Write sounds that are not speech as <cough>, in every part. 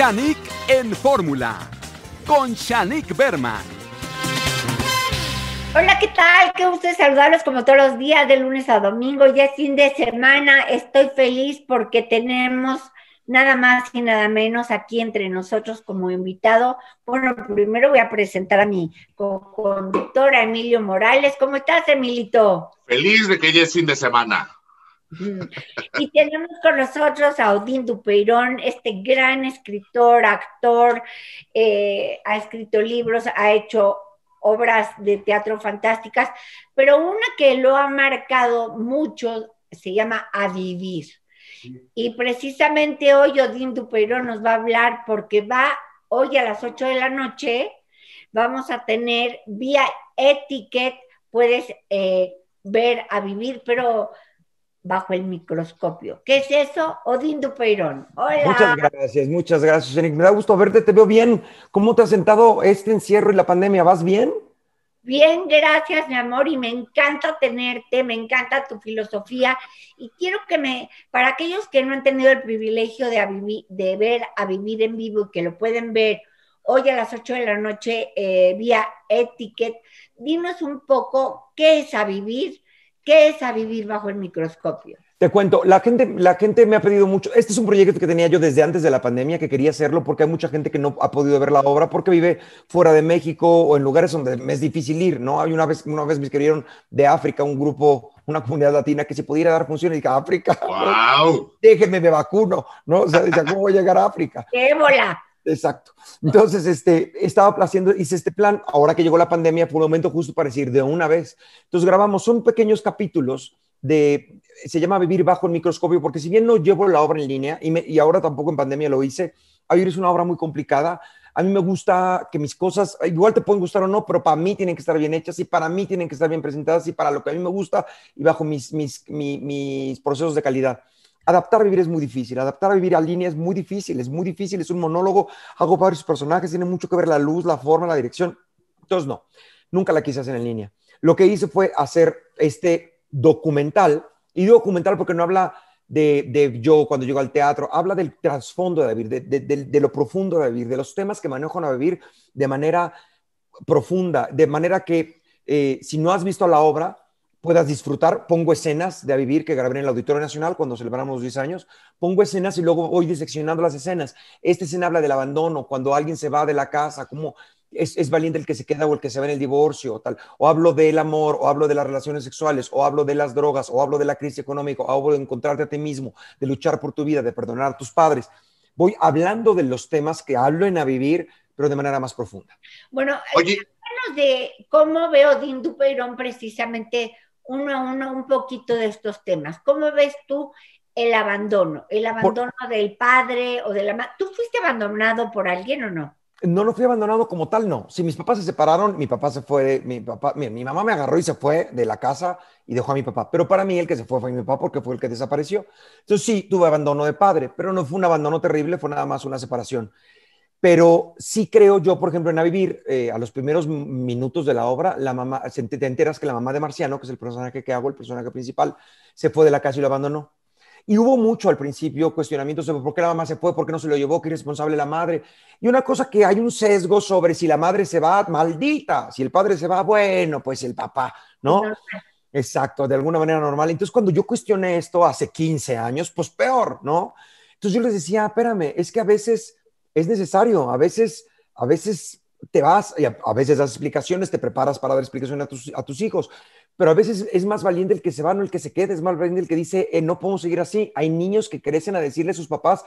Shanik en Fórmula con Shanik Berman. Hola, ¿qué tal? Qué gusto saludarlos como todos los días, de lunes a domingo. Ya es fin de semana. Estoy feliz porque tenemos nada más y nada menos aquí entre nosotros como invitado. Bueno, primero voy a presentar a mi co conductora, Emilio Morales. ¿Cómo estás, Emilito? Feliz de que ya es fin de semana. Y tenemos con nosotros a Odín Dupeirón, este gran escritor, actor, eh, ha escrito libros, ha hecho obras de teatro fantásticas, pero una que lo ha marcado mucho se llama A Vivir. Y precisamente hoy Odín Dupeirón nos va a hablar porque va hoy a las 8 de la noche, vamos a tener vía etiquet puedes eh, ver a vivir, pero bajo el microscopio. ¿Qué es eso? Odín Dupeirón. Hola. Muchas gracias, muchas gracias, Eric. Me da gusto verte, te veo bien. ¿Cómo te has sentado este encierro y la pandemia? ¿Vas bien? Bien, gracias, mi amor, y me encanta tenerte, me encanta tu filosofía. Y quiero que me, para aquellos que no han tenido el privilegio de, ver a vivir en vivo y que lo pueden ver hoy a las 8 de la noche eh, vía etiquet, dinos un poco qué es a vivir, ¿Qué es a vivir bajo el microscopio? Te cuento, la gente, la gente me ha pedido mucho. Este es un proyecto que tenía yo desde antes de la pandemia que quería hacerlo porque hay mucha gente que no ha podido ver la obra porque vive fuera de México o en lugares donde es difícil ir, ¿no? Hay una vez, una vez me escribieron de África un grupo, una comunidad latina que se pudiera dar funciones, dije, África, wow. <laughs> déjenme, me vacuno, ¿no? O sea, ¿cómo voy a llegar a África? ¡Qué bola! Exacto. Entonces, este, estaba haciendo, hice este plan, ahora que llegó la pandemia, por un momento justo para decir de una vez. Entonces grabamos, son pequeños capítulos de, se llama Vivir bajo el microscopio, porque si bien no llevo la obra en línea, y, ahora tampoco en pandemia lo hice, Ayer es una obra muy complicada, a mí me gusta que mis cosas, igual te pueden gustar o no, pero para mí tienen que estar bien hechas y para mí tienen que estar bien presentadas y para lo que a mí me gusta y bajo mis, mis, mis procesos de calidad. Adaptar a vivir es muy difícil, adaptar a vivir a línea es muy difícil, es muy difícil, es un monólogo, hago varios personajes, tiene mucho que ver la luz, la forma, la dirección. Entonces, no, nunca la quise hacer en línea. Lo que hice fue hacer este documental, y documental porque no habla de, de, yo cuando llego al teatro, habla del trasfondo de vivir, de, de, lo profundo de vivir, de los temas que manejan a vivir de manera profunda, de manera que eh, si no has visto la obra, puedas disfrutar. Pongo escenas de A Vivir que grabé en el Auditorio Nacional cuando celebramos los 10 años. Pongo escenas y luego voy diseccionando las escenas. Esta escena habla del abandono, cuando alguien se va de la casa, cómo es, es, valiente el que se queda o el que se va en el divorcio, o tal. O hablo del amor, o hablo de las relaciones sexuales, o hablo de las drogas, o hablo de la crisis económica, o hablo de encontrarte a ti mismo, de luchar por tu vida, de perdonar a tus padres. Voy hablando de los temas que hablo en A Vivir, pero de manera más profunda. Bueno, Oye. Eh, de cómo veo Dindu Perón precisamente uno a uno un poquito de estos temas. ¿Cómo ves tú el abandono? ¿El abandono del padre o de la madre? ¿Tú fuiste abandonado por alguien o no? No lo fui abandonado como tal, no. Si mis papás se separaron, mi papá se fue, mi papá, mi, mi, mamá me agarró y se fue de la casa y dejó a mi papá. Pero para mí el que se fue fue mi papá porque fue el que desapareció. Entonces sí, tuve abandono de padre, pero no fue un abandono terrible, fue nada más una separación. Pero sí creo yo, por ejemplo, en A Vivir, eh, a los primeros minutos de la obra, la mamá, te enteras que la mamá de Marciano, que es el personaje que hago, el personaje principal, se fue de la casa y lo abandonó. Y hubo mucho al principio cuestionamiento, sobre por qué la mamá se fue, por qué no se lo llevó, qué irresponsable la madre. Y una cosa que hay un sesgo sobre si la madre se va, maldita, si el padre se va, bueno, pues el papá, ¿no? Exacto, de alguna manera normal. Entonces, cuando yo cuestioné esto hace 15 años, pues peor, ¿no? Entonces yo les decía, ah, espérame, es que a veces es necesario. A veces, a veces te vas y a, veces das explicaciones, te preparas para dar explicaciones a tus, hijos, pero a veces es más valiente el que se va, no el que se quede, es más valiente el que dice, eh, no podemos seguir así. Hay niños que crecen a decirle a sus papás,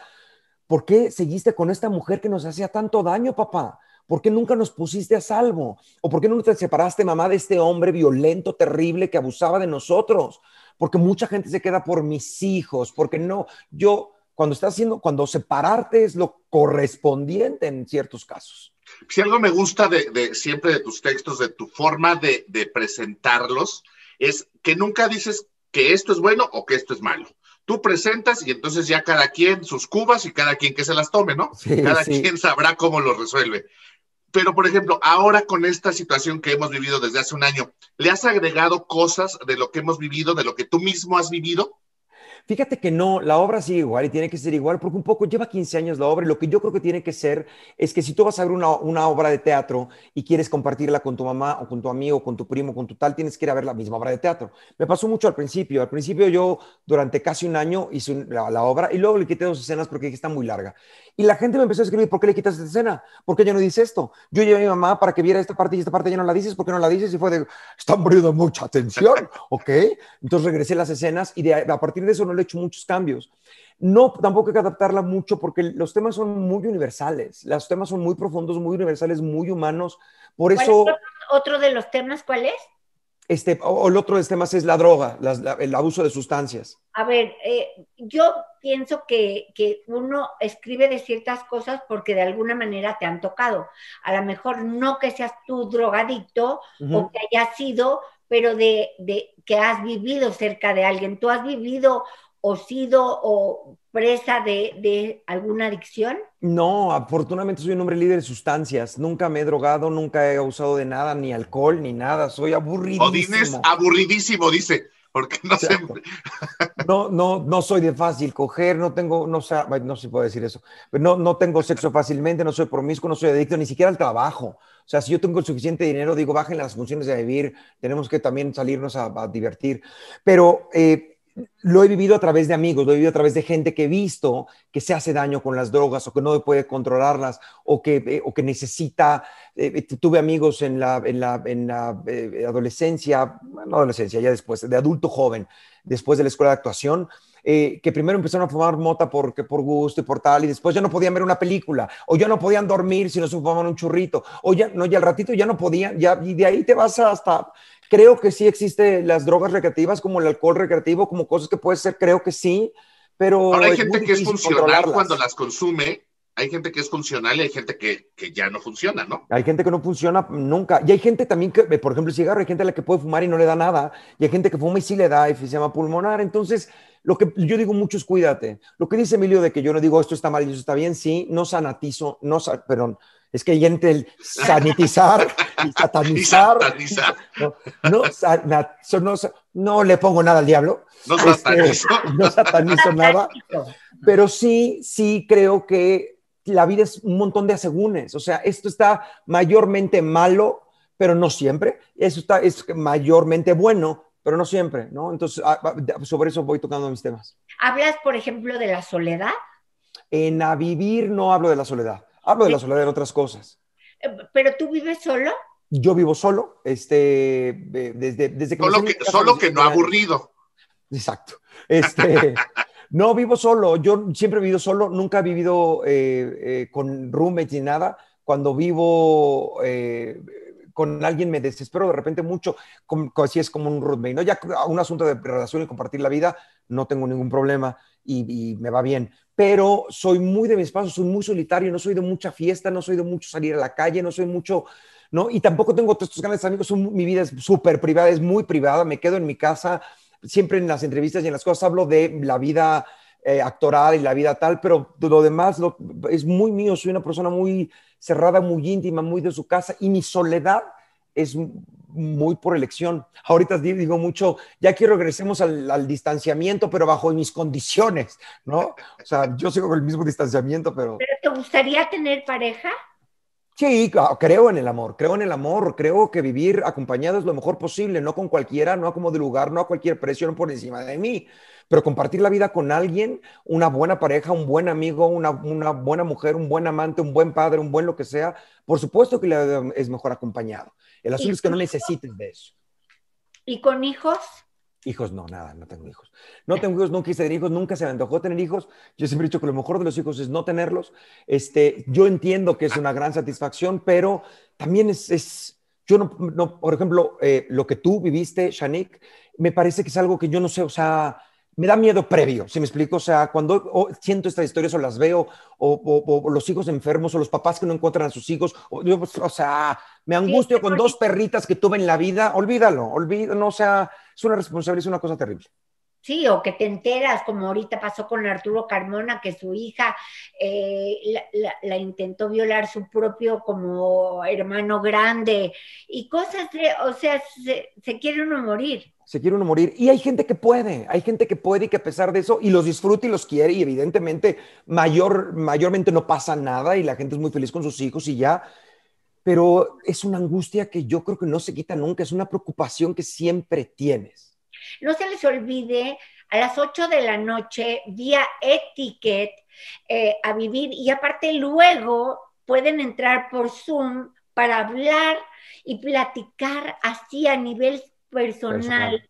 ¿por qué seguiste con esta mujer que nos hacía tanto daño, papá? ¿Por qué nunca nos pusiste a salvo? ¿O por qué no te separaste, mamá, de este hombre violento, terrible, que abusaba de nosotros? Porque mucha gente se queda por mis hijos, porque no, yo cuando estás haciendo, cuando separarte es lo correspondiente en ciertos casos. Si algo me gusta de, siempre de tus textos, de tu forma de, presentarlos, es que nunca dices que esto es bueno o que esto es malo tú presentas y entonces ya cada quien sus cubas y cada quien que se las tome, ¿no? cada quien sabrá cómo lo resuelve. Pero, por ejemplo, ahora con esta situación que hemos vivido desde hace un año, ¿le has agregado cosas de lo que hemos vivido, de lo que tú mismo has vivido? Fíjate que no, la obra sigue igual y tiene que ser igual porque un poco lleva 15 años la obra y lo que yo creo que tiene que ser es que si tú vas a ver una, una obra de teatro y quieres compartirla con tu mamá o con tu amigo, o con tu primo, con tu tal, tienes que ir a ver la misma obra de teatro. Me pasó mucho al principio. Al principio yo durante casi un año hice la, obra y luego le quité dos escenas porque está muy larga. Y la gente me empezó a escribir, ¿por qué le quitas esta escena? ¿Por qué ya no dices esto? Yo llevé a mi mamá para que viera esta parte y esta parte ya no la dices, ¿por qué no la dices? Y fue de, están poniendo mucha atención, <laughs> ¿ok? Entonces regresé las escenas y a partir de eso he hecho muchos cambios. No, tampoco hay que adaptarla mucho porque los temas son muy universales, los temas son muy profundos, muy universales, muy humanos. Por eso... es otro de los temas cuál es? Este, o el otro de los temas es la droga, el abuso de sustancias. A ver, eh, yo pienso que, que, uno escribe de ciertas cosas porque de alguna manera te han tocado. A lo mejor no que seas tú drogadicto o que hayas sido, pero de, de, que has vivido cerca de alguien. ¿Tú has vivido o sido o presa de, alguna adicción? No, afortunadamente soy un hombre líder de sustancias. Nunca me he drogado, nunca he usado de nada, ni alcohol, ni nada. Soy aburridísimo. Odines, aburridísimo, dice. Porque <laughs> no, sé. no, no, no soy de fácil coger, no tengo, no, sé, no se puede decir eso, pero no, no tengo sexo fácilmente, no soy promiscuo, no soy adicto ni siquiera al trabajo. O sea, si yo tengo el suficiente dinero, digo, bajen las funciones de vivir, tenemos que también salirnos a, a divertir. Pero eh, lo he vivido a través de amigos, lo he vivido a través de gente que he visto que se hace daño con las drogas o que no puede controlarlas o que, eh, que necesita. Eh, eh, tuve amigos en la, en la, adolescencia, no adolescencia, ya después, de adulto joven, después de la escuela de actuación. que primero empezaron a fumar mota porque por gusto y por tal, y después ya no podían ver una película, o ya no podían dormir si no se fumaban un churrito, o ya, no, ya al ratito ya no podían, ya, y de ahí te vas hasta, Creo que sí existe las drogas recreativas, como el alcohol recreativo, como cosas que puede ser, creo que sí, pero. hay gente que es funcional cuando las consume, hay gente que es funcional y hay gente que, que, ya no funciona, ¿no? Hay gente que no funciona nunca. Y hay gente también que, por ejemplo, el cigarro, hay gente a la que puede fumar y no le da nada. Y hay gente que fuma y sí le da llama pulmonar. Entonces, lo que yo digo mucho es cuídate. Lo que dice Emilio de que yo no digo esto está mal y eso está bien, sí, no sanatizo, no, perdón, es que hay entre el sanitizar y satanizar. No, le pongo nada al diablo. No este, satanizo. <laughs> <laughs> nada. Pero sí, sí creo que la vida es un montón de asegúnes. O sea, esto está mayormente malo, pero no siempre. Eso está, es mayormente bueno, pero no siempre, ¿no? Entonces, ah, sobre eso voy tocando mis temas. ¿Hablas, por ejemplo, de la soledad? En A Vivir no hablo de la soledad. Hablo de la soledad de otras cosas. Eh, ¿Pero tú vives solo? Yo vivo solo, este, eh, desde, que... Solo que, no ha aburrido. Exacto. Este, <laughs> no vivo solo, yo siempre he vivido solo, nunca he vivido eh, con roommates ni nada. Cuando vivo con alguien me desespero de repente mucho, así es como un roommate. ¿no? Ya un asunto de relación y compartir la vida, no tengo ningún problema y me va bien pero soy muy de mis pasos, soy muy solitario, no soy de mucha fiesta, no soy de mucho salir a la calle, no soy mucho, ¿no? Y tampoco tengo todos estos grandes amigos, mi vida es súper privada, es muy privada, me quedo en mi casa, siempre en las entrevistas y en las cosas hablo de la vida eh, actoral y la vida tal, pero lo demás lo, es muy mío, soy una persona muy cerrada, muy íntima, muy de su casa y mi soledad es muy por elección. Ahorita digo mucho, ya que regresemos al, distanciamiento, pero bajo mis condiciones, ¿no? O sea, yo sigo con el mismo distanciamiento, pero... te gustaría tener pareja? Sí, creo en el amor, creo en el amor, creo que vivir acompañado es lo mejor posible, no con cualquiera, no como de lugar, no a cualquier precio, no por encima de mí, pero compartir la vida con alguien, una buena pareja, un buen amigo, una buena mujer, un buen amante, un buen padre, un buen lo que sea, por supuesto que es mejor acompañado. El asunto es que no necesites de eso. ¿Y con hijos? Hijos, no, nada, no tengo hijos. No tengo hijos, nunca quise tener hijos, nunca se me antojó tener hijos. Yo siempre he dicho que lo mejor de los hijos es no tenerlos. Este, yo entiendo que es una gran satisfacción, pero también es, yo no, no, por ejemplo, eh, lo que tú viviste, Shanik, me parece que es algo que yo no sé, o sea, me da miedo previo, si me explico? O sea, cuando siento estas historias o las veo, o, los hijos enfermos, o los papás que no encuentran a sus hijos, o, pues, sea, me angustio con dos perritas que tuve en la vida, olvídalo, olvídalo, o sea, es una responsabilidad, es una cosa terrible sí, o que te enteras, como ahorita pasó con Arturo Carmona, que su hija eh, la, intentó violar su propio como hermano grande, y cosas, o sea, se, quiere uno morir. Se quiere uno morir. Y hay gente que puede, hay gente que puede y que a pesar de eso, y los disfruta y los quiere, y evidentemente mayor, mayormente no pasa nada y la gente es muy feliz con sus hijos y ya, pero es una angustia que yo creo que no se quita nunca, es una preocupación que siempre tienes. No se les olvide a las 8 de la noche vía Etiquet eh, a vivir y aparte luego pueden entrar por Zoom para hablar y platicar así a nivel personal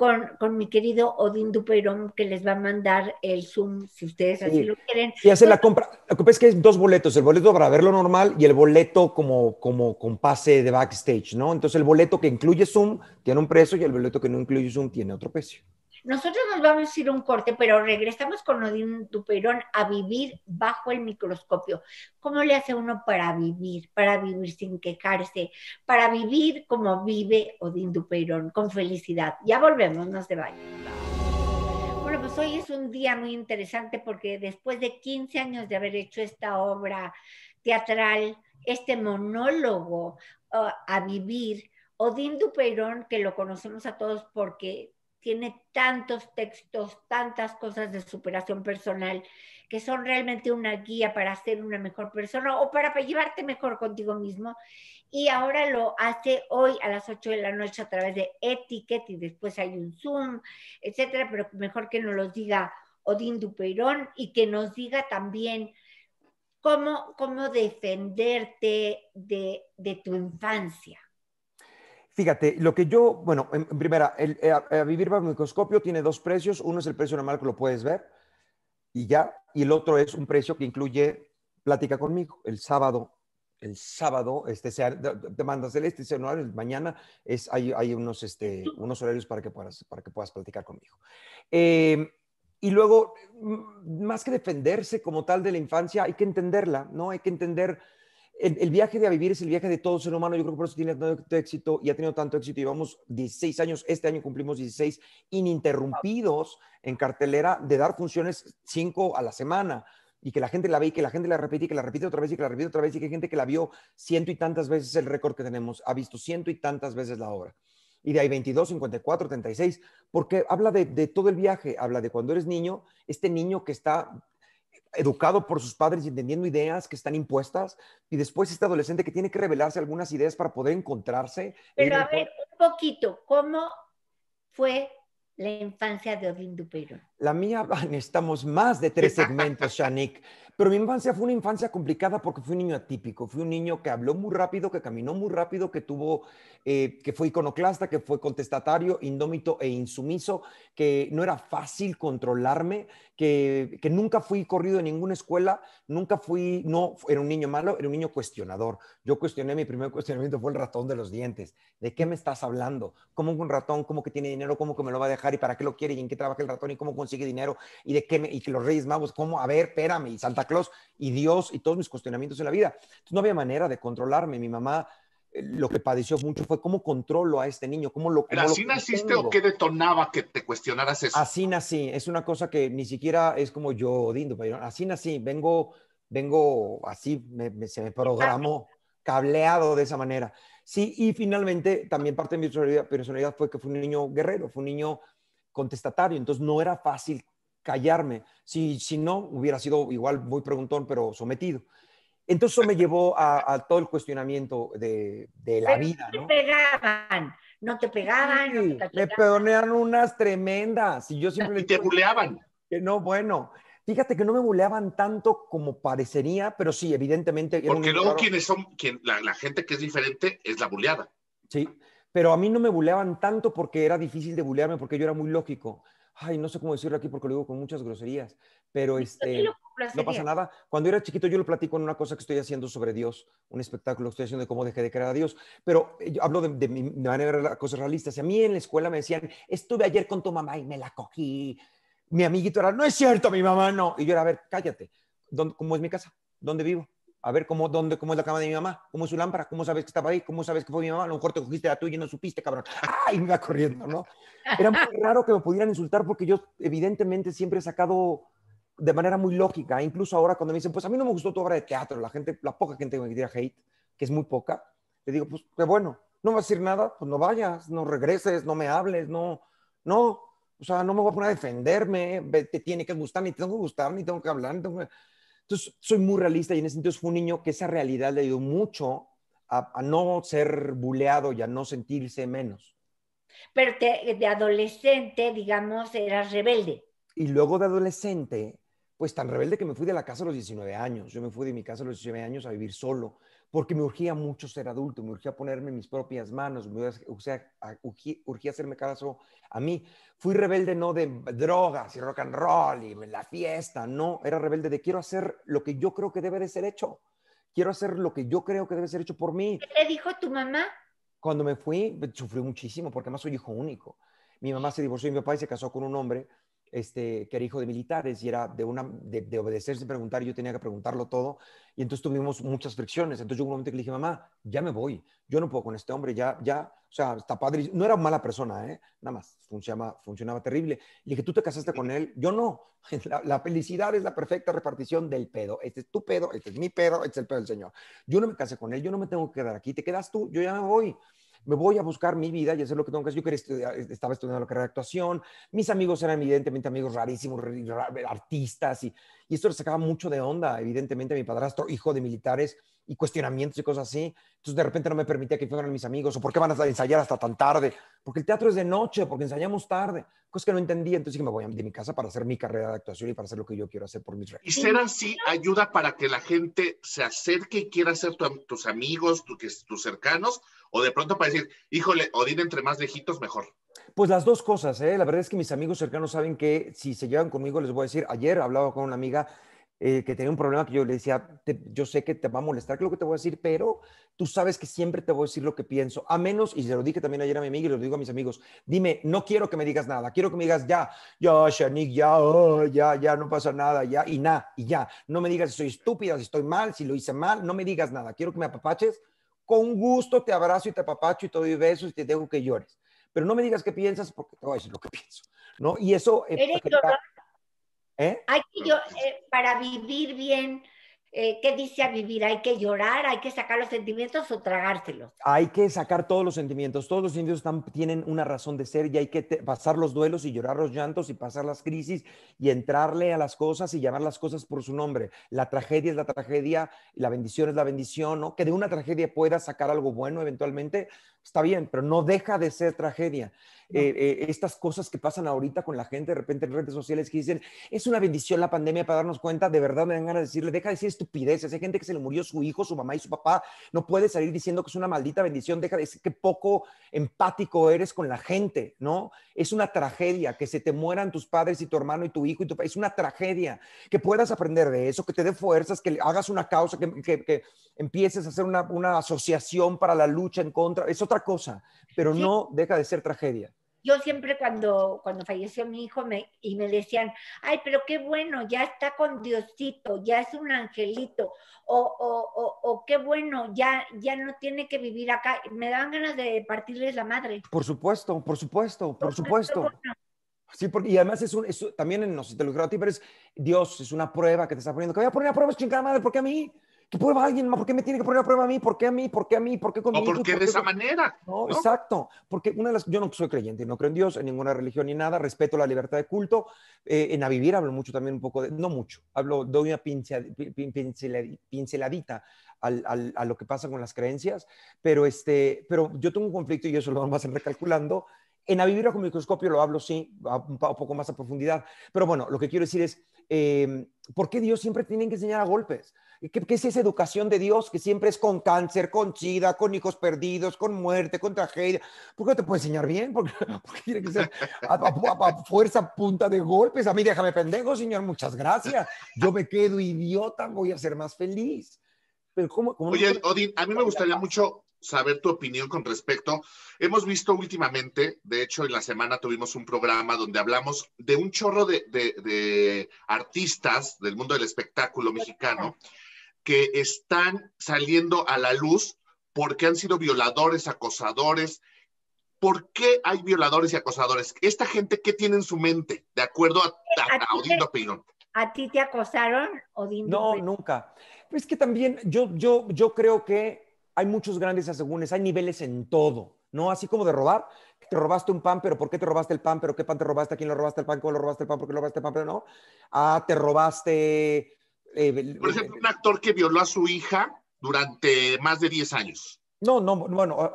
con, con, mi querido Odín Duperón, que les va a mandar el Zoom, si ustedes así lo quieren. Y hace la compra. La es que hay dos boletos: el boleto para verlo normal y el boleto como, como con de backstage, ¿no? Entonces, el boleto que incluye Zoom tiene un precio y el boleto que no incluye Zoom tiene otro precio. Nosotros nos vamos a ir un corte, pero regresamos con Odín Duperón a vivir bajo el microscopio. ¿Cómo le hace uno para vivir, para vivir sin quejarse, para vivir como vive Odín Duperón, con felicidad? Ya volvemos, no se vayan. Bueno, pues hoy es un día muy interesante porque después de 15 años de haber hecho esta obra teatral, este monólogo uh, a vivir, Odín Duperón, que lo conocemos a todos porque tiene tantos textos, tantas cosas de superación personal que son realmente una guía para ser una mejor persona o para llevarte mejor contigo mismo. Y ahora lo hace hoy a las 8 de la noche a través de Etiquette y después hay un Zoom, etcétera, pero mejor que nos los diga Odín Dupeirón y que nos diga también cómo, cómo defenderte de, de tu infancia. Fíjate, lo que yo, bueno, en, primera, el, eh, vivir bajo microscopio tiene dos precios. Uno es el precio normal que lo puedes ver y ya, y el otro es un precio que incluye plática conmigo el sábado. El sábado, este, sea, te mandas el este, sea, no, mañana es, hay, hay unos, este, unos horarios para que puedas, para que puedas platicar conmigo. Em, y luego, más que defenderse como tal de la infancia, hay que entenderla, ¿no? Hay que entender el, viaje de a vivir es el viaje de todo ser humano. Yo creo que por eso tiene tanto éxito y ha tenido tanto éxito. Llevamos 16 años, este año cumplimos 16 ininterrumpidos en cartelera de dar funciones 5 a la semana y que la gente la ve y que la gente la repite y que la repite otra vez y que la repite otra vez y que hay gente que la vio ciento y tantas veces el récord que tenemos, ha visto ciento y tantas veces la obra. Y de ahí 22, 54, 36, porque habla de todo el viaje, habla de cuando eres niño, este niño que está educado por sus padres y entendiendo ideas que están impuestas, y después este adolescente que tiene que revelarse algunas ideas para poder encontrarse. Pero a ver, un poquito, ¿cómo fue la infancia de Odín Duperón? La mía, <laughs> estamos más de tres segmentos, Shanik. Pero mi infancia fue una infancia complicada porque fui un niño atípico. Fui un niño que habló muy rápido, que caminó muy rápido, que tuvo, eh, que fue iconoclasta, que fue contestatario, indómito e insumiso, que no era fácil controlarme, que, que nunca fui corrido en ninguna escuela, nunca fui, no, era un niño malo, era un niño cuestionador. Yo cuestioné, mi primer cuestionamiento fue el ratón de los dientes. ¿De qué me estás hablando? ¿Cómo un ratón? ¿Cómo que tiene dinero? ¿Cómo que me lo va a dejar? ¿Y para qué lo quiere? ¿Y en qué trabaja el ratón? ¿Y cómo con consigue dinero y de qué y que los Reyes Magos, cómo, a ver, espérame, y Santa Claus y Dios y todos mis cuestionamientos en la vida. Entonces no había manera de controlarme. Mi mamá eh, lo que padeció mucho fue cómo controlo a este niño, cómo lo... Cómo ¿Pero así naciste o qué detonaba que te cuestionaras eso? Así nací, es una cosa que ni siquiera es como yo, Dindo, pero así nací, vengo, vengo así, se me programó, cableado de esa manera. Sí, y finalmente también parte de mi personalidad, personalidad, fue que fue un niño guerrero, fue un niño contestatario, entonces no era fácil callarme. Si, si no, hubiera sido igual muy preguntón, pero sometido. Entonces eso me <laughs> llevó a, todo el cuestionamiento de, de la vida. No te pegaban, no te pegaban. me unas tremendas. Y yo siempre... <laughs> Y te buleaban. No, bueno. Fíjate que no me buleaban tanto como parecería, pero sí, evidentemente. Porque luego quienes son, quien, la, la, gente que es diferente es la buleada. Sí, pero a mí no me buleaban tanto porque era difícil de bulearme, porque yo era muy lógico. Ay, no sé cómo decirlo aquí porque lo digo con muchas groserías, pero este, no pasa nada. Cuando era chiquito yo lo platico en una cosa que estoy haciendo sobre Dios, un espectáculo que estoy haciendo de cómo dejé de creer a Dios, pero eh, yo hablo de, mi manera de cosas realistas. a mí en la escuela me decían, estuve ayer con tu mamá y me la cogí. Mi amiguito era, no es cierto, mi mamá no. Y yo era, a ver, cállate, ¿cómo es mi casa? ¿Dónde vivo? a ver cómo, dónde, cómo es la cama de mi mamá, cómo es su lámpara, cómo sabes que estaba ahí, cómo sabes que fue mi mamá, a lo mejor te cogiste la tuya y no supiste, cabrón. ¡Ay! Me va corriendo, ¿no? Era muy <laughs> raro que me pudieran insultar porque yo evidentemente siempre he sacado de manera muy lógica, incluso ahora cuando me dicen, pues a mí no me gustó tu obra de teatro, la gente, la poca gente que me tira hate, que es muy poca, le digo, pues bueno, no vas a decir nada, pues no vayas, no regreses, no me hables, no, no, o sea, no me voy a poner a defenderme, te tiene que gustar, ni tengo que gustar, ni tengo que hablar, ni tengo que entonces, soy muy realista y en ese sentido fue un niño que esa realidad le ayudó mucho a, no ser buleado y a no sentirse menos. Pero de adolescente, digamos, eras rebelde. Y luego de adolescente, pues tan rebelde que me fui de la casa a los 19 años. Yo me fui de mi casa a los 19 años a vivir solo porque me urgía mucho ser adulto, me urgía ponerme mis propias manos, me urgía, urgía, hacerme caso a mí. Fui rebelde no de drogas y rock and roll y la fiesta, no, era rebelde de quiero hacer lo que yo creo que debe de ser hecho, quiero hacer lo que yo creo que debe ser hecho por mí. ¿Qué te dijo tu mamá? Cuando me fui, sufrí muchísimo porque además soy hijo único. Mi mamá se divorció y mi papá se casó con un hombre este, que era hijo de militares y era de, una, de, obedecerse preguntar, yo tenía que preguntarlo todo. Y entonces tuvimos muchas fricciones. Entonces yo un momento que le dije, mamá, ya me voy, yo no puedo con este hombre, ya, ya, o sea, está padre. No era mala persona, ¿eh? nada más, funcionaba, funcionaba terrible. Le dije, tú te casaste con él, yo no. <laughs> La, la, felicidad es la perfecta repartición del pedo. Este es tu pedo, este es mi pedo, este es el pedo del Señor. Yo no me casé con él, yo no me tengo que quedar aquí, te quedas tú, yo ya me voy me voy a buscar mi vida y hacer lo que tengo que hacer. Yo quería estaba estudiando la carrera de actuación, mis amigos eran evidentemente amigos rarísimos, artistas, y, y esto le sacaba mucho de onda, evidentemente, mi padrastro, hijo de militares, y cuestionamientos y cosas así. Entonces de repente no me permitía que fueran mis amigos o por qué van a ensayar hasta tan tarde, porque el teatro es de noche, porque ensayamos tarde, cosas que no entendía. Entonces dije, me voy a mi casa para hacer mi carrera de actuación y para hacer lo que yo quiero hacer por mis redes. Y ser así ayuda para que la gente se acerque y quiera ser tus amigos, tus cercanos, o de pronto para decir, híjole, Odín entre más lejitos mejor. Pues las dos cosas, ¿eh? la verdad es que mis amigos cercanos saben que si se llevan conmigo, les voy a decir, ayer hablaba con una amiga eh, que tenía un problema que yo le decía, yo sé que te va a molestar que lo que te voy a decir, pero tú sabes que siempre te voy a decir lo que pienso, a menos, y se lo dije también ayer a mi amigo y lo digo a mis amigos, dime, no quiero que me digas nada, quiero que me digas ya, ya, Shanique ya, ya, ya, no pasa nada, ya, y nada, y ya, no me digas si soy estúpida, si estoy mal, si lo hice mal, no me digas nada, quiero que me apapaches, con gusto te abrazo y te apapacho y te doy besos y te dejo que llores, pero no me digas qué piensas porque te voy a decir lo que <laughs> pienso, ¿no? Y eso... Eh, ¿Eh? Hay que yo, eh, para vivir bien, eh, ¿qué dice a vivir? ¿Hay que llorar? ¿Hay que sacar los sentimientos o tragárselos? Hay que sacar todos los sentimientos. Todos los sentimientos tienen una razón de ser y hay que pasar los duelos y llorar los llantos y pasar las crisis y entrarle a las cosas y llamar las cosas por su nombre. La tragedia es la tragedia, la bendición es la bendición, ¿no? Que de una tragedia puedas sacar algo bueno eventualmente, está bien, pero no deja de ser tragedia. Eh, eh, estas cosas que pasan ahorita con la gente de repente en redes sociales que dicen, es una bendición la pandemia para darnos cuenta, de verdad me dan ganas de decirle, deja de decir estupideces, hay gente que se le murió su hijo, su mamá y su papá, no puede salir diciendo que es una maldita bendición, deja de decir que poco empático eres con la gente, ¿no? Es una tragedia que se te mueran tus padres y tu hermano y tu hijo y tu es una tragedia, que puedas aprender de eso, que te dé fuerzas, que hagas una causa, que, empieces a hacer una, asociación para la lucha en contra, cosa, pero no deja de ser tragedia. Yo siempre cuando, cuando falleció mi hijo me, y me decían, ay, pero qué bueno, ya está con Diosito, ya es un angelito, o, o, o, qué bueno, ya, ya no tiene que vivir acá. Me daban ganas de partirles la madre. Por supuesto, por supuesto, por supuesto. Pues, sí, porque, y además es, un, también, no sé si te lo creo a ti, pero es Dios, es una prueba que te está poniendo. Que voy a poner a prueba, chingada madre, porque a mí? tú prueba alguien más, ¿por qué me tiene que poner a prueba a mí? ¿Por qué a mí? ¿Por qué a mí? ¿Por qué conmigo? ¿O por qué de esa manera? No, exacto. Porque una de las, yo no soy creyente, no creo en Dios, en ninguna religión ni nada, respeto la libertad de culto. Eh, en A Vivir hablo mucho también un poco de, no mucho, hablo, doy una pinceladita al, al, a lo que pasa con las creencias, pero, este, pero yo tengo un conflicto y eso lo vamos a ir recalculando. En A Vivir con microscopio lo hablo, sí, un poco más a profundidad, pero bueno, lo que quiero decir es, eh, ¿por qué Dios siempre tiene que enseñar a golpes? ¿Qué, es esa educación de Dios que siempre es con cáncer, con chida, con hijos perdidos, con muerte, con tragedia? ¿Por qué no te puede enseñar bien? <laughs> porque tiene que ser a, fuerza punta de golpes? A mí déjame pendejo, señor, muchas gracias. Yo me quedo idiota, voy a ser más feliz. Pero ¿cómo, Oye, Odin, a mí me gustaría mucho saber tu opinión con respecto. Hemos visto últimamente, de hecho, en la semana tuvimos un programa donde hablamos de un chorro de, de artistas del mundo del espectáculo mexicano que están saliendo a la luz porque han sido violadores, acosadores. ¿Por qué hay violadores y acosadores? ¿Esta gente qué tiene en su mente, de acuerdo a, a, ¿A ti te acosaron, Odindo? No, nunca. Es que también yo, yo, yo creo que hay muchos grandes asegúnes, hay niveles en todo, ¿no? Así como de robar, te robaste un pan, pero ¿por qué te robaste el pan? ¿Pero qué pan te robaste? ¿A quién lo robaste el pan? ¿Cómo lo robaste el pan? ¿Por qué lo robaste el pan? Pero no. Ah, te robaste eh, por ejemplo, un actor que violó a su hija durante más de 10 años. No, no, bueno,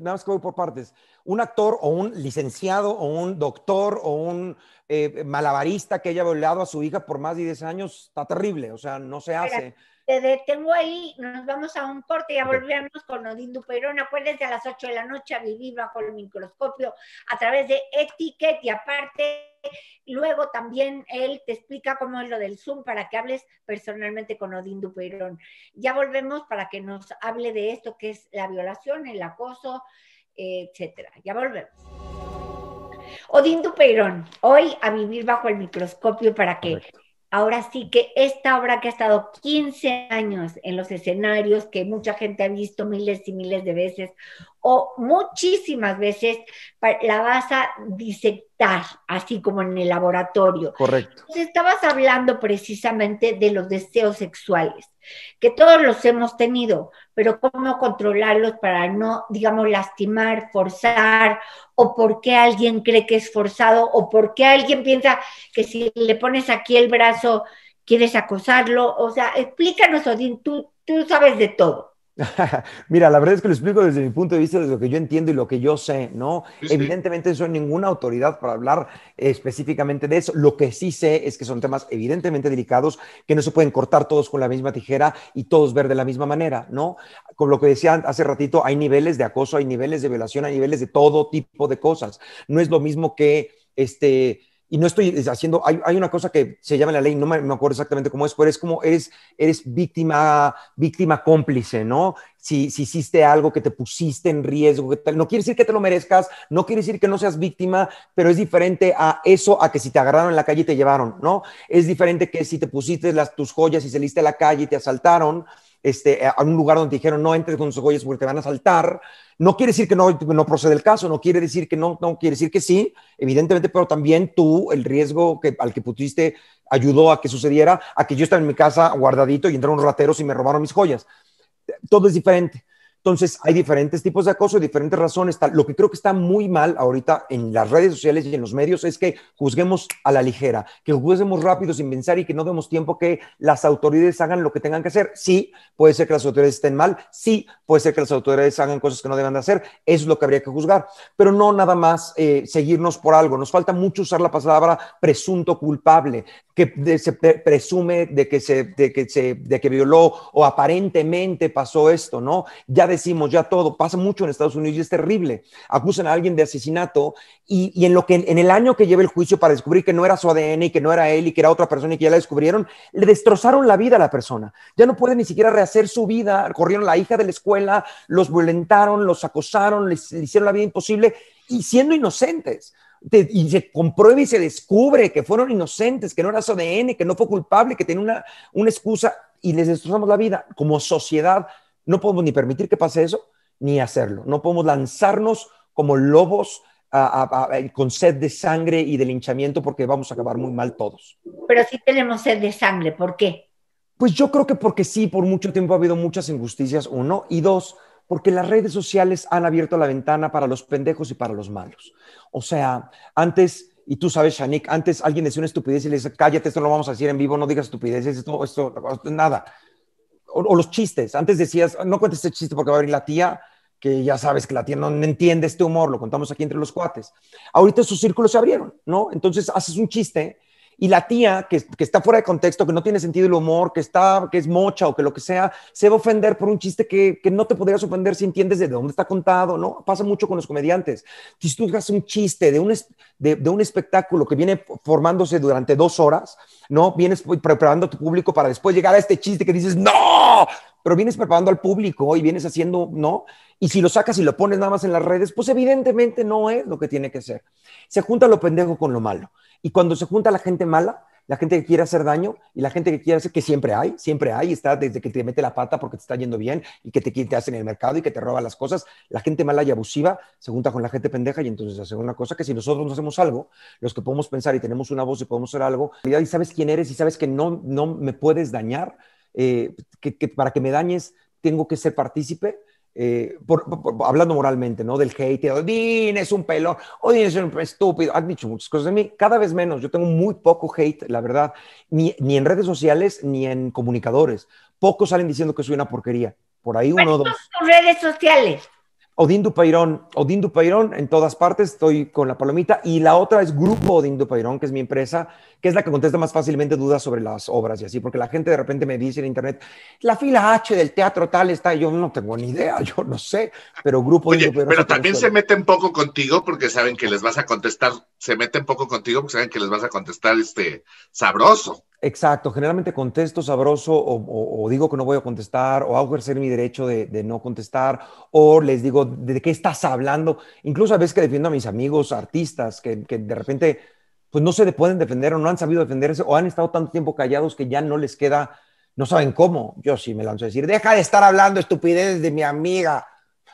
nada más que voy por partes. Un actor o un licenciado o un doctor o un eh, malabarista que haya violado a su hija por más de 10 años está terrible, o sea, no se hace te detengo ahí, nos vamos a un corte, ya volvemos con Odín Duperón. Acuérdense a las 8 de la noche a vivir bajo el microscopio a través de Etiquette y aparte. Luego también él te explica cómo es lo del Zoom para que hables personalmente con Odín Duperón. Ya volvemos para que nos hable de esto que es la violación, el acoso, etcétera. Ya volvemos. Odín Duperón, hoy a vivir bajo el microscopio para que ahora sí que esta obra que ha estado 15 años en los escenarios, que mucha gente ha visto miles y miles de veces, o muchísimas veces la vas a disectar, así como en el laboratorio. Correcto. Entonces, estabas hablando precisamente de los deseos sexuales, que todos los hemos tenido, pero cómo controlarlos para no, digamos, lastimar, forzar, o por qué alguien cree que es forzado, o por qué alguien piensa que si le pones aquí el brazo, quieres acosarlo. O sea, explícanos, Odín, tú, tú sabes de todo. <laughs> Mira, la verdad es que lo explico desde mi punto de vista, desde lo que yo entiendo y lo que yo sé, ¿no? Evidentemente no soy ninguna autoridad para hablar eh, específicamente de eso. Lo que sí sé es que son temas evidentemente delicados, que no se pueden cortar todos con la misma tijera y todos ver de la misma manera, ¿no? Con lo que decía hace ratito, hay niveles de acoso, hay niveles de violación, hay niveles de todo tipo de cosas. No es lo mismo que, este, y no estoy haciendo, hay, hay, una cosa que se llama en la ley, no me, acuerdo exactamente cómo es, pero es como eres, eres víctima, víctima cómplice, ¿no? Si, si hiciste algo que te pusiste en riesgo, no quiere decir que te lo merezcas, no quiere decir que no seas víctima, pero es diferente a eso, a que si te agarraron en la calle y te llevaron, ¿no? Es diferente que si te pusiste las, tus joyas y saliste a la calle y te asaltaron, este, a un lugar donde te dijeron no entres con tus joyas porque te van a saltar. No quiere decir que no, no procede el caso, no quiere decir que no, no quiere decir que sí, evidentemente, pero también tú, el riesgo que, al que pusiste ayudó a que sucediera, a que yo estaba en mi casa guardadito y entraron unos rateros y me robaron mis joyas. Todo es diferente. Entonces, hay diferentes tipos de acoso, diferentes razones. Lo que creo que está muy mal ahorita en las redes sociales y en los medios es que juzguemos a la ligera, que juzguemos rápido sin pensar y que no demos tiempo que las autoridades hagan lo que tengan que hacer. Sí, puede ser que las autoridades estén mal, sí, puede ser que las autoridades hagan cosas que no deben de hacer, eso es lo que habría que juzgar, pero no nada más eh, seguirnos por algo. Nos falta mucho usar la palabra presunto culpable, que se presume de que, se, se, de que violó o aparentemente pasó esto, ¿no? Ya de decimos, ya todo, pasa mucho en Estados Unidos y es terrible. Acusan a alguien de asesinato y, en, lo que, en el año que lleva el juicio para descubrir que no era su ADN y que no era él y que era otra persona y que ya la descubrieron, le destrozaron la vida a la persona. Ya no puede ni siquiera rehacer su vida. Corrieron la hija de la escuela, los violentaron, los acosaron, les, hicieron la vida imposible y siendo inocentes. y se comprueba y se descubre que fueron inocentes, que no era su ADN, que no fue culpable, que tenía una, una excusa y les destrozamos la vida. Como sociedad no podemos ni permitir que pase eso, ni hacerlo. No podemos lanzarnos como lobos con sed de sangre y de linchamiento porque vamos a acabar muy mal todos. Pero sí tenemos sed de sangre, ¿por qué? Pues yo creo que porque sí, por mucho tiempo ha habido muchas injusticias, uno, y dos, porque las redes sociales han abierto la ventana para los pendejos y para los malos. O sea, antes, y tú sabes, Shanik, antes alguien decía una estupidez y le dice, cállate, esto no lo vamos a decir en vivo, no digas estupideces, esto, esto, nada o, los chistes. Antes decías, no cuentes este chiste porque va a venir la tía, que ya sabes que la tía no entiende este humor, lo contamos aquí entre los cuates. Ahorita sus círculos se abrieron, ¿no? Entonces haces un chiste y la tía que, que, está fuera de contexto, que no tiene sentido el humor, que, está, que es mocha o que lo que sea, se va a ofender por un chiste que, que no te podrías ofender si entiendes de dónde está contado, ¿no? Pasa mucho con los comediantes. Si tú haces un chiste de un, de, de un espectáculo que viene formándose durante dos horas, ¿no? Vienes pues, preparando a tu público para después llegar a este chiste que dices, ¡No! pero vienes preparando al público y vienes haciendo, ¿no? Y si lo sacas y lo pones nada más en las redes, pues evidentemente no es lo que tiene que ser. Se junta lo pendejo con lo malo. Y cuando se junta la gente mala, la gente que quiere hacer daño y la gente que quiere hacer, que siempre hay, siempre hay, está desde que te mete la pata porque te está yendo bien y que te, te hacen el mercado y que te roba las cosas. La gente mala y abusiva se junta con la gente pendeja y entonces hace una cosa que si nosotros no hacemos algo, los que podemos pensar y tenemos una voz y podemos hacer algo, y sabes quién eres y sabes que no, no me puedes dañar, eh, que, para que me dañes tengo que ser partícipe. Eh, hablando moralmente, ¿no? Del hate, Odín es un pelón, Odín es un estúpido, han dicho muchas cosas de mí, cada vez menos, yo tengo muy poco hate, la verdad, ni, en redes sociales, ni en comunicadores, pocos salen diciendo que soy una porquería, por ahí uno o dos. redes sociales? Odín Pairón, Odín Dupairón en todas partes, estoy con la palomita. Y la otra es Grupo Odín Payrón, que es mi empresa, que es la que contesta más fácilmente dudas sobre las obras y así, porque la gente de repente me dice en internet, la fila H del teatro tal está, yo no tengo ni idea, yo no sé, pero Grupo Odín Dupairón. Pero también se meten poco contigo porque saben que les vas a contestar, se meten poco contigo porque saben que les vas a contestar este sabroso. Exacto, generalmente contesto sabroso o, digo que no voy a contestar o hago ejercer mi derecho de, no contestar o les digo de qué estás hablando. Incluso a veces que defiendo a mis amigos artistas que, que de repente pues no se pueden defender o no han sabido defenderse o han estado tanto tiempo callados que ya no les queda, no saben cómo. Yo sí me lanzo a decir, deja de estar hablando estupideces de mi amiga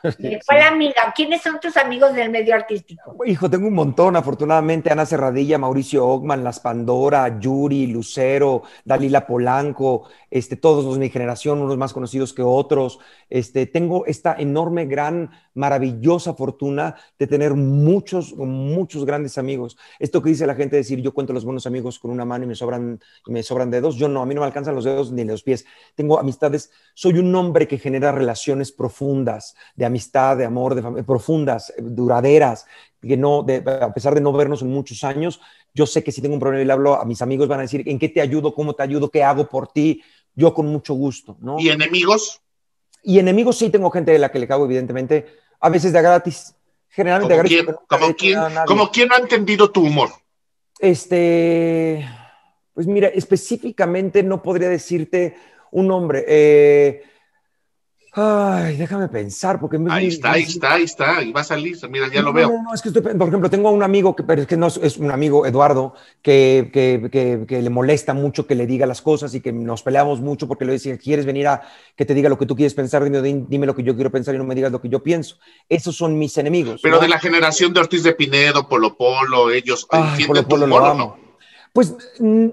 eh, ¿Cuál amiga? ¿Quiénes son tus amigos del medio artístico? Hijo, tengo un montón, afortunadamente. Ana Cerradilla, Mauricio Ogman, Las Pandora, Yuri, Lucero, Dalila Polanco, este, todos los de mi generación, unos más conocidos que otros. Este, tengo esta enorme, gran, maravillosa fortuna de tener muchos, muchos grandes amigos. Esto que dice la gente, decir yo cuento los buenos amigos con una mano y me sobran, me sobran dedos. Yo no, a mí no me alcanzan los dedos ni los pies. Tengo amistades. Soy un hombre que genera relaciones profundas de amistad, de amor, de eh, profundas, eh, duraderas, que no, a pesar de no vernos en muchos años, yo sé que si tengo un problema y le hablo a mis amigos, van a decir, ¿en qué te ayudo? ¿Cómo te ayudo? ¿Qué hago por ti? Yo con mucho gusto, ¿no? ¿Y enemigos? Y enemigos sí tengo gente de la que le cago, evidentemente, a veces de gratis, generalmente de gratis. como, quién, como quién ha entendido tu humor? Este, pues mira, específicamente no podría decirte un nombre. Eh, Ay, déjame pensar, porque... ahí está, ahí está, ahí está, Y va a salir, mira, ya lo veo. No, no, es que estoy, por ejemplo, tengo un amigo, que, pero es que no es un amigo, Eduardo, que, le molesta mucho que le diga las cosas y que nos peleamos mucho porque le dice, quieres venir a que te diga lo que tú quieres pensar, dime, dime lo que yo quiero pensar y no me digas lo que yo pienso. Esos son mis enemigos. Pero de la generación de Ortiz de Pinedo, Polo Polo, ellos, Polo Polo, ¿no? Pues... Mm,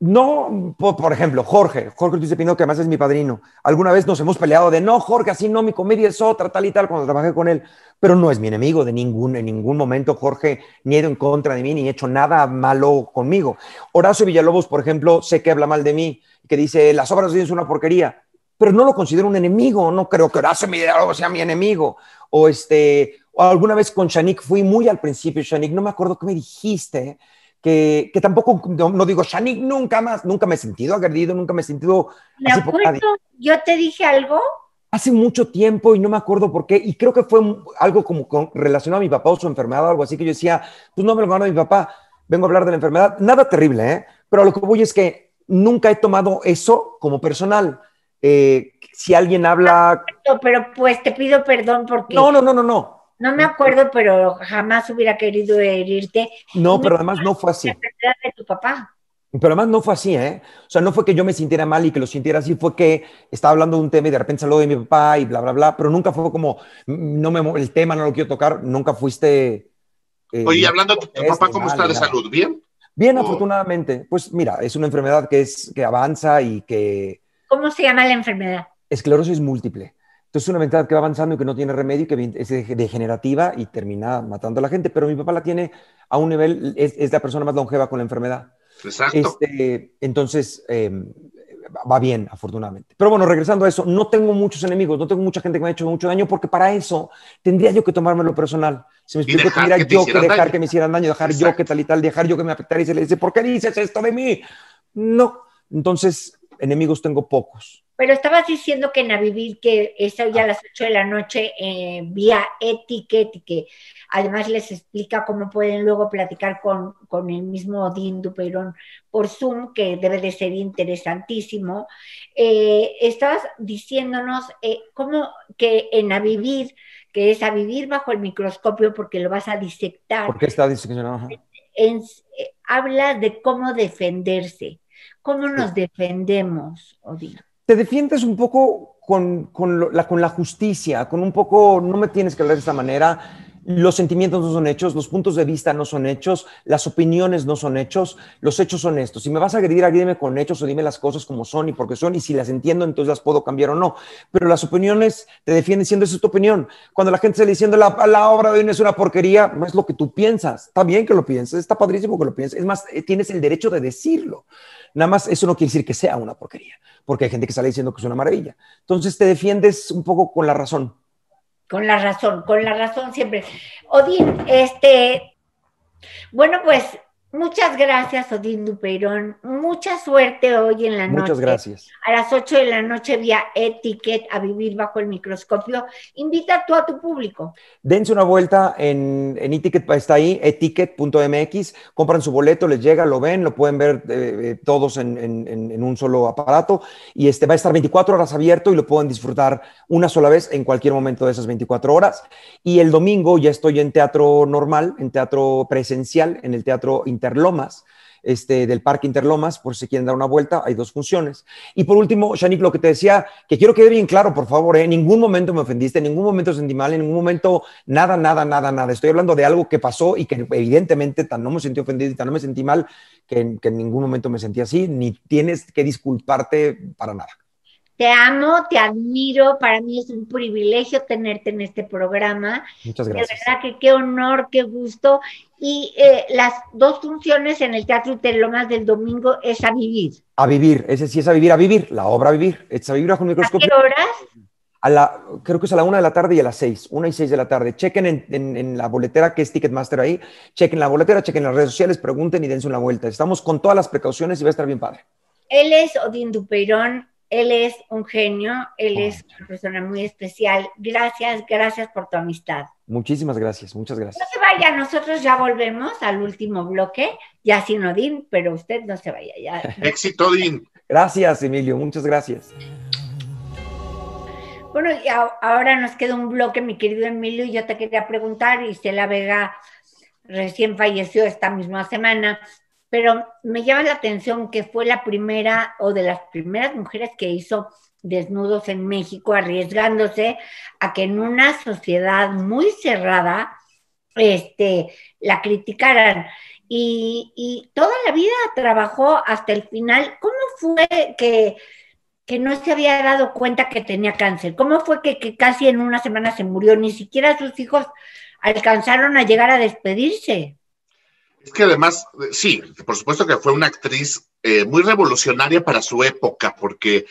no, por, ejemplo, Jorge, Jorge Ortiz de Pino, que además es mi padrino, alguna vez nos hemos peleado de, no, Jorge, así no, mi comedia es otra, tal y tal, cuando trabajé con él, pero no es mi enemigo de ningún, en ningún momento Jorge ni he ido en contra de mí, ni he hecho nada malo conmigo. Horacio Villalobos, por ejemplo, sé que habla mal de mí, que dice, las obras de Dios es una porquería, pero no lo considero un enemigo, no creo que Horacio Villalobos sea mi enemigo, o este, o alguna vez con Shanik fui muy al principio, Shanik, no me acuerdo qué me dijiste, que, tampoco, no, digo, Shani, nunca más, nunca me he sentido agredido, nunca me he sentido... Me acuerdo, yo te dije algo. Hace mucho tiempo y no me acuerdo por qué, y creo que fue algo como con, relacionado a mi papá o su enfermedad o algo así, que yo decía, pues no me lo a mi papá, vengo a hablar de la enfermedad, nada terrible, ¿eh? pero lo que voy es que nunca he tomado eso como personal. Eh, si alguien habla... Pero pues te pido perdón porque... No, no, no, no, no. No me acuerdo, pero jamás hubiera querido herirte. No, pero además no fue así. La de tu papá. Pero además no fue así, ¿eh? O sea, no fue que yo me sintiera mal y que lo sintiera así, fue que estaba hablando de un tema y de repente salió de mi papá y bla, bla, bla, pero nunca fue como, mm, no me, el tema no lo quiero tocar, nunca fuiste... Eh, Oye, hablando de tu, este, papá, ¿cómo está de salud? ¿Bien? Bien, afortunadamente. Pues mira, es una enfermedad que, es, que avanza y que... ¿Cómo se llama la enfermedad? Esclerosis múltiple. Entonces, es una mentalidad que va avanzando y que no tiene remedio que es degenerativa y termina matando a la gente. Pero mi papá la tiene a un nivel, es, es la persona más longeva con la enfermedad. Exacto. Este, entonces, em, va bien, afortunadamente. Pero bueno, regresando a eso, no tengo muchos enemigos, no tengo mucha gente que me ha hecho mucho daño, porque para eso tendría yo que tomármelo personal. Si me explico, tendría que yo que dejar que me hicieran daño, dejar yo que tal y tal, dejar yo que me afectara y se le dice, ¿por qué dices esto de mí? No. Entonces, enemigos tengo pocos. Pero estabas diciendo que en Avivir, que es hoy a ah. las 8 de la noche, eh, vía etiquete, que además les explica cómo pueden luego platicar con, el mismo Odín Duperón por Zoom, que debe de ser interesantísimo. Eh, estabas diciéndonos eh, cómo que en Avivir, que es a vivir bajo el microscopio porque lo vas a disectar. Porque está diseccionado? Eh, habla de cómo defenderse. ¿Cómo nos defendemos, Odín? te defiendes un poco con, la, con la justicia, con un poco, no me tienes que hablar de esta manera, los sentimientos no son hechos, los puntos de vista no son hechos, las opiniones no son hechos, los hechos son estos. Si me vas a agredir, agrídeme con hechos o dime las cosas como son y por qué son, y si las entiendo, entonces las puedo cambiar o no. Pero las opiniones te defienden siendo esa es tu opinión. Cuando la gente está diciendo la, la obra de hoy no es una porquería, no es lo que tú piensas. Está bien que lo pienses, está padrísimo que lo pienses. Es más, eh, tienes el derecho de decirlo. Nada más eso no quiere decir que sea una porquería, porque hay gente que sale diciendo que es una maravilla. Entonces te defiendes un poco con la razón. Con la razón, con la razón siempre. Odín, este, bueno, pues Muchas gracias, Odín Duperón, Mucha suerte hoy en la noche. Muchas gracias. A las 8 de la noche vía Etiquette a vivir bajo el microscopio. Invita tú a tu público. Dense una vuelta en, en Etiquette, está ahí, etiquette.mx. Compran su boleto, les llega, lo ven, lo pueden ver eh, eh, todos en, en, un solo aparato. Y este va a estar 24 horas abierto y lo pueden disfrutar una sola vez en cualquier momento de esas 24 horas. Y el domingo ya estoy en teatro normal, en teatro presencial, en el teatro internacional Interlomas, este, del Parque Interlomas, por si quieren dar una vuelta, hay dos funciones. Y por último, Shanik, lo que te decía, que quiero que quede bien claro, por favor, ¿eh? en ningún momento me ofendiste, en ningún momento sentí mal, en ningún momento nada, nada, nada, nada. Estoy hablando de algo que pasó y que evidentemente tan no me sentí ofendido y tan no me sentí mal, que en ningún momento me sentí así, ni tienes que disculparte para nada. Te amo, te admiro, para mí es un privilegio tenerte en este programa. Muchas gracias. De verdad que qué honor, qué gusto. Y eh, las dos funciones en el Teatro Lomas del domingo es a vivir. A vivir, ese sí es a vivir, a vivir, la obra a vivir, a qué horas? A la, creo que es a la una de la tarde y a las seis, una y seis de la tarde. Chequen en, la boletera que es Ticketmaster ahí, chequen la boletera, chequen las redes sociales, pregunten y dense una vuelta. Estamos con todas las precauciones y va a estar bien padre. Él es Odín Dupeirón, él es un genio, él es oh. una persona muy especial. Gracias, gracias por tu amistad. Muchísimas gracias, muchas gracias. No se vaya, nosotros ya volvemos al último bloque, ya sin Odín, pero usted no se vaya. Ya. <laughs> Éxito, Odín. Gracias, Emilio, muchas gracias. Bueno, ahora nos queda un bloque, mi querido Emilio, y yo te quería preguntar, y Isela Vega recién falleció esta misma semana, pero me llama la atención que fue la primera o de las primeras mujeres que hizo desnudos en México, arriesgándose a que en una sociedad muy cerrada este, la criticaran. Y, toda la vida trabajó hasta el final. ¿Cómo fue que, no se había dado cuenta que tenía cáncer? ¿Cómo fue que, que casi en una semana se murió? Ni siquiera sus hijos alcanzaron a llegar a despedirse. Es que además, eh, sí, por supuesto que fue una actriz eh, muy revolucionaria para su época, porque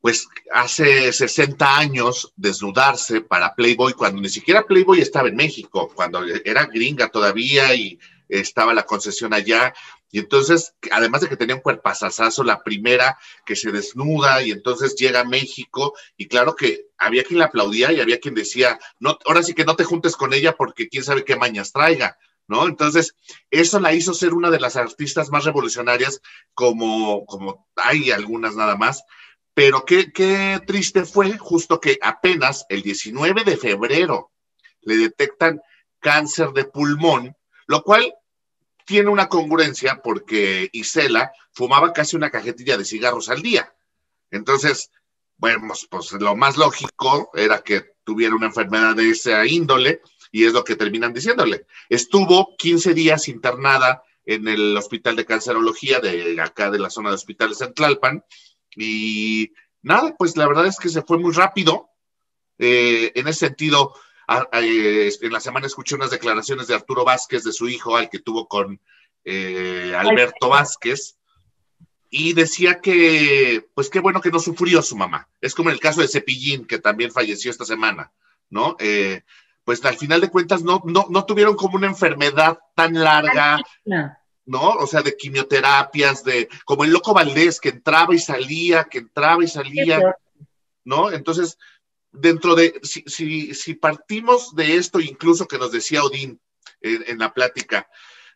pues hace 60 años desnudarse para Playboy, cuando ni siquiera Playboy estaba en México, cuando era gringa todavía y estaba la concesión allá. Y entonces, además de que tenía un cuerpazazazo, la primera que se desnuda y entonces llega a México y claro que había quien la aplaudía y había quien decía, no, ahora sí que no te juntes con ella porque quién sabe qué mañas traiga. ¿no? Entonces, eso la hizo ser una de las artistas más revolucionarias, como, como hay algunas nada más. Pero qué, qué triste fue justo que apenas el 19 de febrero le detectan cáncer de pulmón, lo cual tiene una congruencia porque Isela fumaba casi una cajetilla de cigarros al día. Entonces, bueno, pues, pues lo más lógico era que tuviera una enfermedad de esa índole y es lo que terminan diciéndole. Estuvo 15 días internada en el Hospital de Cancerología de acá de la zona de hospitales en Tlalpan y nada, pues la verdad es que se fue muy rápido. Eh, en ese sentido, eh, en la semana escuché unas declaraciones de Arturo Vázquez, de su hijo, al que tuvo con eh, Alberto Vázquez, y decía que, pues qué bueno que no sufrió su mamá. Es como en el caso de Cepillín, que también falleció esta semana, ¿no? pues al final de cuentas no, no, tuvieron como una enfermedad tan larga, no. O sea, de quimioterapias, de como el loco Valdés, que entraba y salía, que entraba y salía, ¿no? Entonces, dentro de, si, si, partimos de esto, incluso que nos decía Odín eh, en, la plática,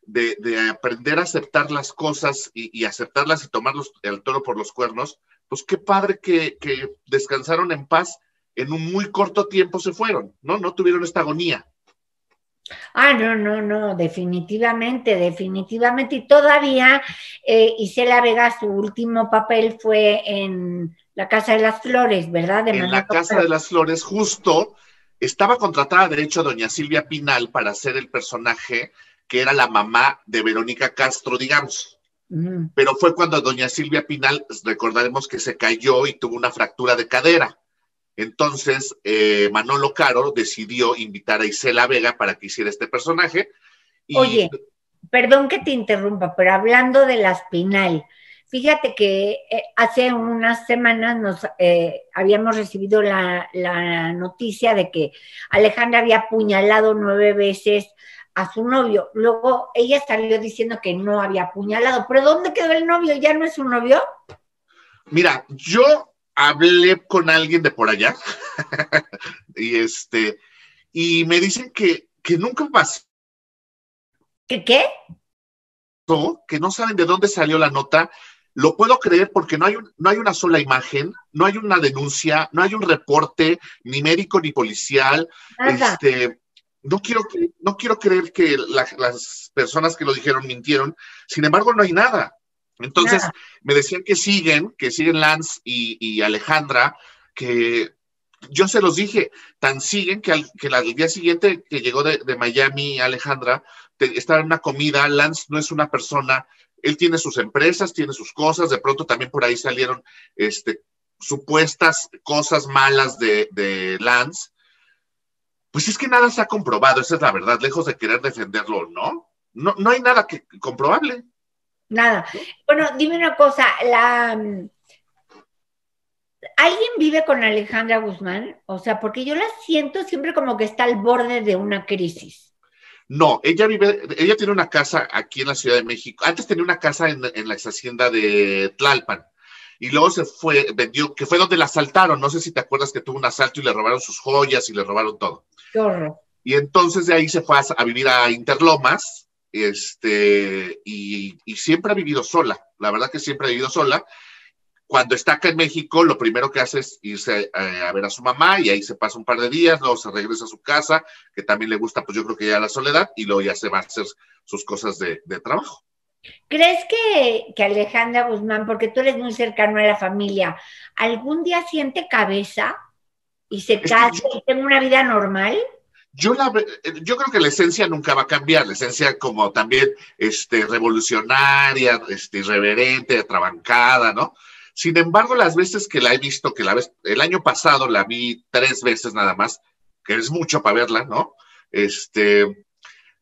de, aprender a aceptar las cosas y, y aceptarlas y tomarlos al toro por los cuernos, pues qué padre que, que descansaron en paz en un muy corto tiempo se fueron, ¿no? No tuvieron esta agonía. Ah, no, no, no, definitivamente, definitivamente. Y todavía eh, Isela Vega, su último papel fue en La Casa de las Flores, ¿verdad? en La Casa de las Flores, justo, estaba contratada, derecho a doña Silvia Pinal para ser el personaje que era la mamá de Verónica Castro, digamos. Pero fue cuando doña Silvia Pinal, pues, recordaremos que se cayó y tuvo una fractura de cadera. Entonces, eh, Manolo Caro decidió invitar a Isela Vega para que hiciera este personaje. Y... Oye, perdón que te interrumpa, pero hablando de la Espinal, fíjate que eh, hace unas semanas nos eh, habíamos recibido la, la noticia de que Alejandra había apuñalado nueve veces a su novio. Luego ella salió diciendo que no había apuñalado, pero ¿dónde quedó el novio? ¿Ya no es su novio? Mira, yo hablé con alguien de por allá <laughs> y este y me dicen que, nunca pasó. ¿Qué qué? Que no saben de dónde salió la nota. Lo puedo creer porque no hay, no hay una sola imagen, no hay una denuncia, no hay un reporte, ni médico ni policial. Este, no quiero, no quiero creer que las personas que lo dijeron mintieron. Sin embargo, no hay nada. Entonces, me decían que siguen, que siguen Lance y, Alejandra, que yo se los dije, tan siguen que al, día siguiente que llegó de, Miami Alejandra, estaba en una comida, Lance no es una persona, él tiene sus empresas, tiene sus cosas, de pronto también por ahí salieron este, supuestas cosas malas de, Lance. Pues es que nada se ha comprobado, esa es la verdad, lejos de querer defenderlo, ¿no? No, no hay nada que, comprobable nada. Bueno, dime una cosa, la, mm, ¿alguien vive con Alejandra Guzmán? O sea, porque yo la siento siempre como que está al borde de una crisis. No, ella vive, ella tiene una casa aquí en la Ciudad de México. Antes tenía una casa en, la hacienda de Tlalpan y luego se fue, vendió, que fue donde la asaltaron. No sé si te acuerdas que tuvo un asalto y le robaron sus joyas y le robaron todo. Y entonces de ahí se fue a vivir a Interlomas, este, y, y, siempre ha vivido sola, la verdad que siempre ha vivido sola. Cuando está acá en México, lo primero que hace es irse eh, a, ver a su mamá y ahí se pasa un par de días, luego se regresa a su casa, que también le gusta, pues yo creo que ya la soledad, y luego ya se va a hacer sus cosas de, de trabajo. ¿Crees que, que, Alejandra Guzmán, porque tú eres muy cercano a la familia, algún día siente cabeza y se casa y tenga una vida normal? Eh, yo, creo que la esencia nunca va a cambiar, la esencia como también este, revolucionaria, este, irreverente, trabancada ¿no? Sin embargo, las veces que la he visto, que la vez, el año pasado la vi tres veces nada más, que es mucho para verla, ¿no? Este,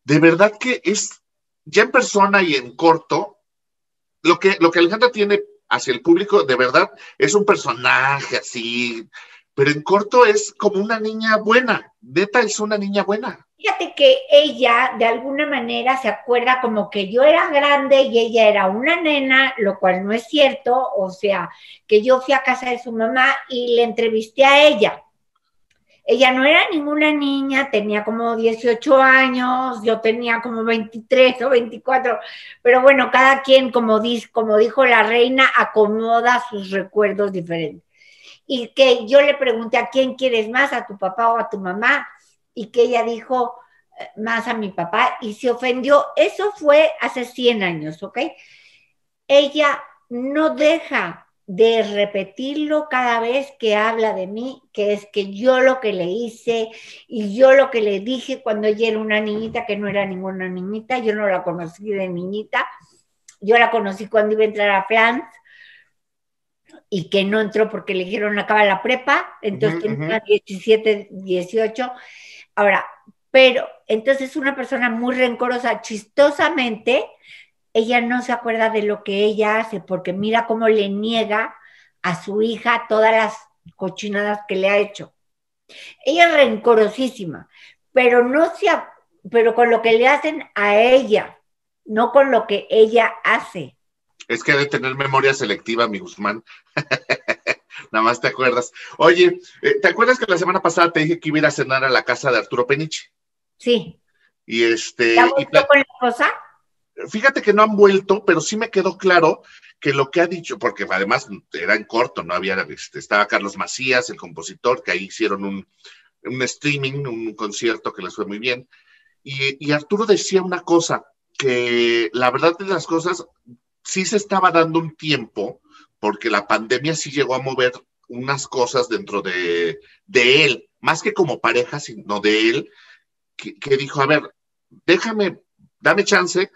de verdad que es ya en persona y en corto, lo que, lo que Alejandra tiene hacia el público, de verdad, es un personaje así, pero en corto es como una niña buena, Deta es una niña buena. Fíjate que ella de alguna manera se acuerda como que yo era grande y ella era una nena, lo cual no es cierto, o sea, que yo fui a casa de su mamá y le entrevisté a ella. Ella no era ninguna niña, tenía como 18 años, yo tenía como 23 o 24, pero bueno, cada quien, como, como dijo la reina, acomoda sus recuerdos diferentes y que yo le pregunté a quién quieres más, a tu papá o a tu mamá, y que ella dijo eh, más a mi papá y se ofendió. Eso fue hace 100 años, ¿ok? Ella no deja de repetirlo cada vez que habla de mí, que es que yo lo que le hice y yo lo que le dije cuando ella era una niñita, que no era ninguna niñita, yo no la conocí de niñita, yo la conocí cuando iba a entrar a Plant, y que no entró porque le dijeron acaba la prepa, entonces tiene 17, 18. Ahora, pero entonces una persona muy rencorosa, chistosamente, ella no se acuerda de lo que ella hace porque mira cómo le niega a su hija todas las cochinadas que le ha hecho. Ella es rencorosísima, pero no se, pero con lo que le hacen a ella, no con lo que ella hace. Es que de tener memoria selectiva, mi Guzmán. <laughs> Nada más te acuerdas. Oye, eh, ¿te acuerdas que la semana pasada te dije que iba a ir a cenar a la casa de Arturo Peniche? Sí. Y este. ¿Ya con la cosa? Fíjate que no han vuelto, pero sí me quedó claro que lo que ha dicho, porque además era en corto, no había, este, estaba Carlos Macías, el compositor, que ahí hicieron un, streaming, un concierto que les fue muy bien. y Arturo decía una cosa, que la verdad de las cosas, sí se estaba dando un tiempo, porque la pandemia sí llegó a mover unas cosas dentro de, él, más que como pareja, sino de él, que, dijo, a ver, déjame, dame chance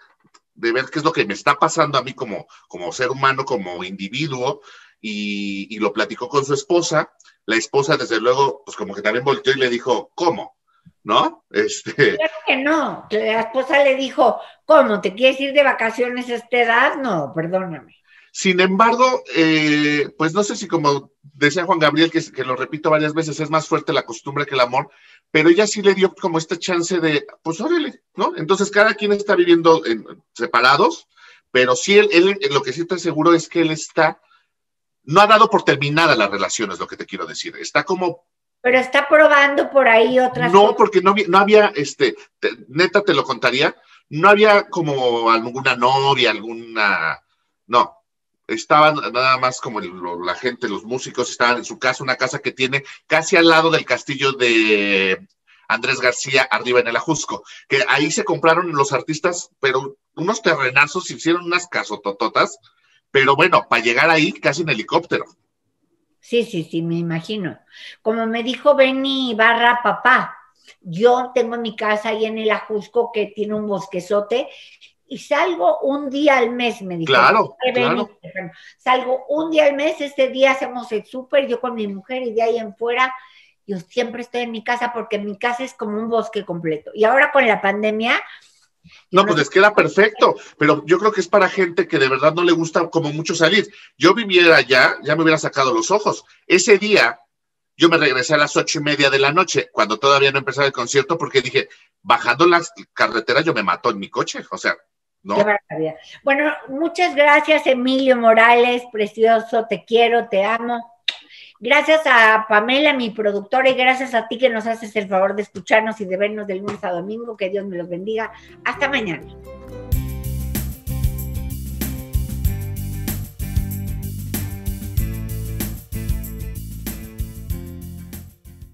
de ver qué es lo que me está pasando a mí como, como ser humano, como individuo, y, y, lo platicó con su esposa. La esposa, desde luego, pues como que también volteó y le dijo, ¿cómo? ¿no? Este... Claro que no. La esposa le dijo, ¿cómo? ¿Te quieres ir de vacaciones a esta edad? No, perdóname. Sin embargo, eh, pues no sé si como decía Juan Gabriel, que, lo repito varias veces, es más fuerte la costumbre que el amor, pero ella sí le dio como esta chance de, pues órale, ¿no? Entonces cada quien está viviendo en, separados, pero sí, él, lo que sí te seguro es que él está, no ha dado por terminada la relación, es lo que te quiero decir, está como pero está probando por ahí otras No, porque no, no había, este, neta te lo contaría, no había como alguna novia, alguna, no, estaban nada más como la gente, los músicos estaban en su casa, una casa que tiene casi al lado del castillo de Andrés García, arriba en el Ajusco, que ahí se compraron los artistas, pero unos terrenazos, hicieron unas casotototas, pero bueno, para llegar ahí casi en helicóptero. Sí, sí, sí, me imagino. Como me dijo Benny Barra, papá, yo tengo mi casa ahí en el Ajusco que tiene un bosquezote y salgo un día al mes, me dijo. Claro, Salgo un día al mes, este día hacemos el súper, yo con mi mujer y de ahí en fuera, yo siempre estoy en mi casa porque mi casa es como un bosque completo. Y ahora con la pandemia, no, pues es que era perfecto, pero yo creo que es para gente que de verdad no le gusta como mucho salir. Yo viviera allá, ya me hubiera sacado los ojos. Ese día yo me regresé a las ocho y media de la noche, cuando todavía no empezaba el concierto, porque dije, bajando las carreteras yo me mato en mi coche, o sea, no. Qué bueno, muchas gracias Emilio Morales, precioso, te quiero, te amo. Gracias a Pamela, mi productora, y gracias a ti que nos haces el favor de escucharnos y de vernos del lunes a domingo. Que Dios me los bendiga. Hasta mañana.